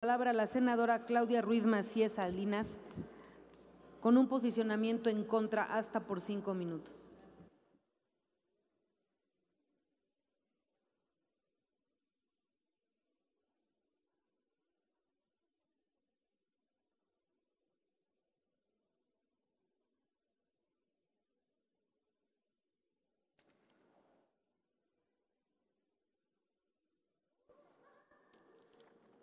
palabra la senadora Claudia Ruiz Macías Salinas con un posicionamiento en contra hasta por cinco minutos.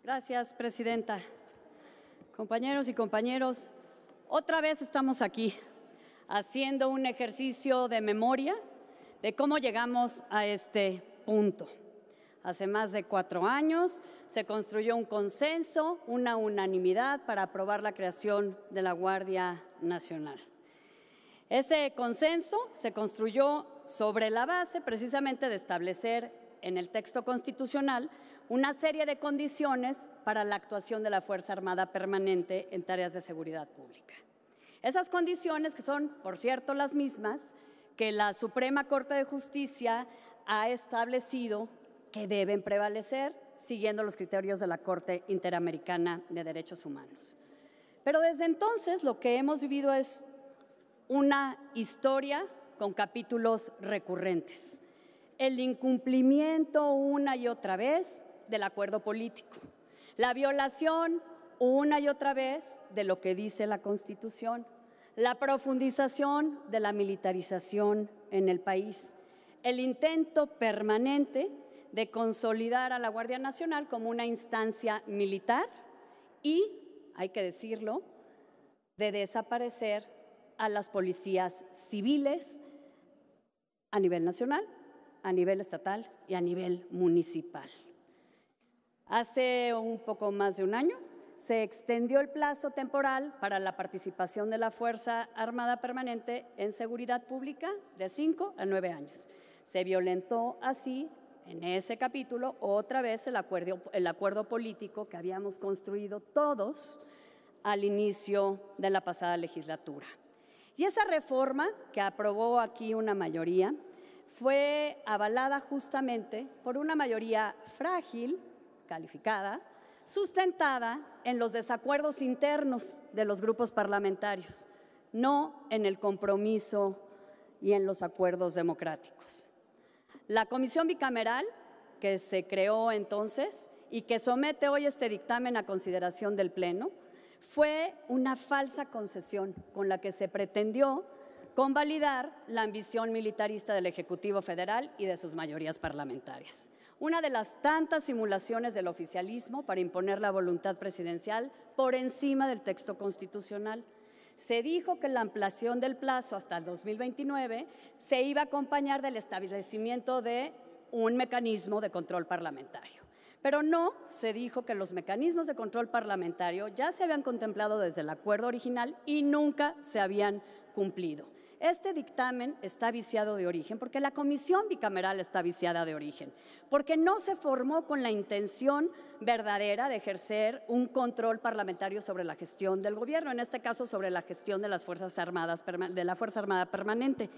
Gracias, Presidenta. Compañeros y compañeros, otra vez estamos aquí haciendo un ejercicio de memoria de cómo llegamos a este punto. Hace más de cuatro años se construyó un consenso, una unanimidad para aprobar la creación de la Guardia Nacional. Ese consenso se construyó sobre la base precisamente de establecer en el texto constitucional una serie de condiciones para la actuación de la Fuerza Armada Permanente en tareas de seguridad pública. Esas condiciones, que son, por cierto, las mismas que la Suprema Corte de Justicia ha establecido que deben prevalecer siguiendo los criterios de la Corte Interamericana de Derechos Humanos. Pero desde entonces lo que hemos vivido es una historia con capítulos recurrentes. El incumplimiento una y otra vez del acuerdo político, la violación una y otra vez de lo que dice la Constitución, la profundización de la militarización en el país, el intento permanente de consolidar a la Guardia Nacional como una instancia militar y, hay que decirlo, de desaparecer a las policías civiles a nivel nacional, a nivel estatal y a nivel municipal. Hace un poco más de un año se extendió el plazo temporal para la participación de la Fuerza Armada Permanente en seguridad pública de cinco a nueve años. Se violentó así en ese capítulo otra vez el acuerdo, el acuerdo político que habíamos construido todos al inicio de la pasada legislatura. Y esa reforma que aprobó aquí una mayoría fue avalada justamente por una mayoría frágil calificada, sustentada en los desacuerdos internos de los grupos parlamentarios, no en el compromiso y en los acuerdos democráticos. La comisión bicameral, que se creó entonces y que somete hoy este dictamen a consideración del Pleno, fue una falsa concesión con la que se pretendió convalidar la ambición militarista del Ejecutivo Federal y de sus mayorías parlamentarias. Una de las tantas simulaciones del oficialismo para imponer la voluntad presidencial por encima del texto constitucional. Se dijo que la ampliación del plazo hasta el 2029 se iba a acompañar del establecimiento de un mecanismo de control parlamentario. Pero no se dijo que los mecanismos de control parlamentario ya se habían contemplado desde el acuerdo original y nunca se habían cumplido. Este dictamen está viciado de origen porque la comisión bicameral está viciada de origen, porque no se formó con la intención verdadera de ejercer un control parlamentario sobre la gestión del gobierno, en este caso sobre la gestión de las Fuerzas Armadas de la Fuerza Armada permanente.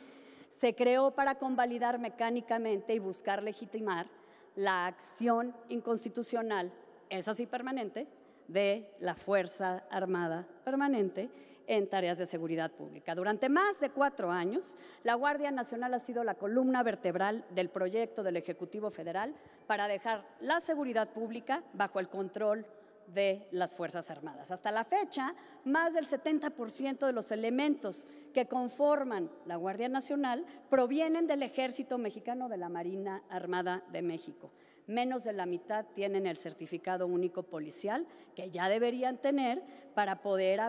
Se creó para convalidar mecánicamente y buscar legitimar la acción inconstitucional, es así permanente, de la Fuerza Armada permanente en tareas de seguridad pública. Durante más de cuatro años, la Guardia Nacional ha sido la columna vertebral del proyecto del Ejecutivo Federal para dejar la seguridad pública bajo el control de las Fuerzas Armadas. Hasta la fecha, más del 70% de los elementos que conforman la Guardia Nacional provienen del Ejército Mexicano de la Marina Armada de México menos de la mitad tienen el certificado único policial que ya deberían tener para poder,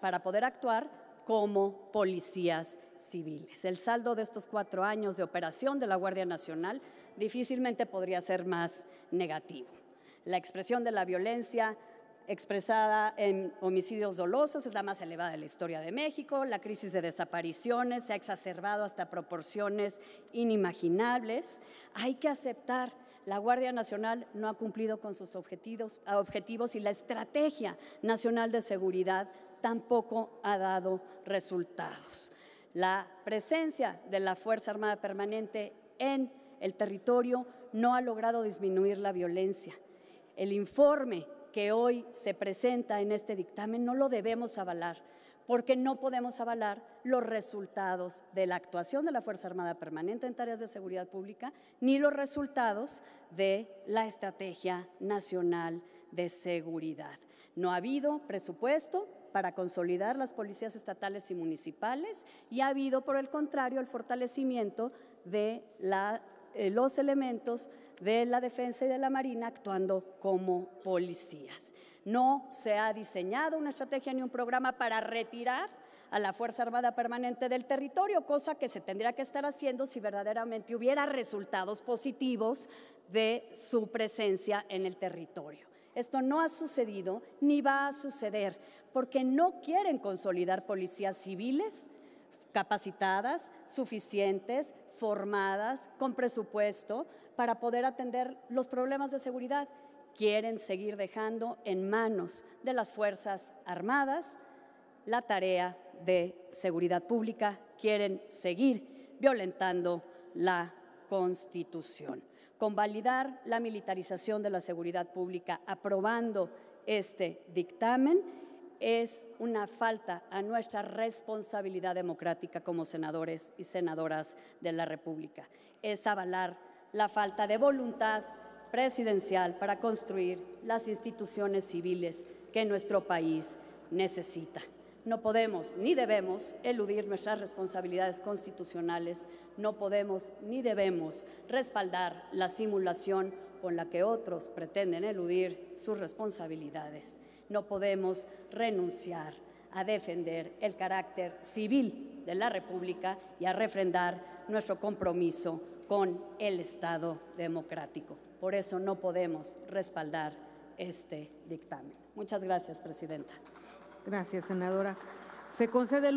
para poder actuar como policías civiles. El saldo de estos cuatro años de operación de la Guardia Nacional difícilmente podría ser más negativo. La expresión de la violencia expresada en homicidios dolosos, es la más elevada de la historia de México. La crisis de desapariciones se ha exacerbado hasta proporciones inimaginables. Hay que aceptar la Guardia Nacional no ha cumplido con sus objetivos, y la Estrategia Nacional de Seguridad tampoco ha dado resultados. La presencia de la Fuerza Armada Permanente en el territorio no ha logrado disminuir la violencia. El informe que hoy se presenta en este dictamen no lo debemos avalar porque no podemos avalar los resultados de la actuación de la Fuerza Armada Permanente en tareas de seguridad pública, ni los resultados de la Estrategia Nacional de Seguridad. No ha habido presupuesto para consolidar las policías estatales y municipales y ha habido, por el contrario, el fortalecimiento de eh, los elementos de la defensa y de la marina actuando como policías. No se ha diseñado una estrategia ni un programa para retirar a la Fuerza Armada Permanente del territorio, cosa que se tendría que estar haciendo si verdaderamente hubiera resultados positivos de su presencia en el territorio. Esto no ha sucedido ni va a suceder porque no quieren consolidar policías civiles capacitadas, suficientes, formadas, con presupuesto para poder atender los problemas de seguridad quieren seguir dejando en manos de las Fuerzas Armadas la tarea de seguridad pública, quieren seguir violentando la Constitución. Convalidar la militarización de la seguridad pública aprobando este dictamen es una falta a nuestra responsabilidad democrática como senadores y senadoras de la República. Es avalar la falta de voluntad presidencial para construir las instituciones civiles que nuestro país necesita. No podemos ni debemos eludir nuestras responsabilidades constitucionales, no podemos ni debemos respaldar la simulación con la que otros pretenden eludir sus responsabilidades. No podemos renunciar a defender el carácter civil de la República y a refrendar nuestro compromiso con el Estado democrático. Por eso no podemos respaldar este dictamen. Muchas gracias, Presidenta. Gracias, senadora. Se concede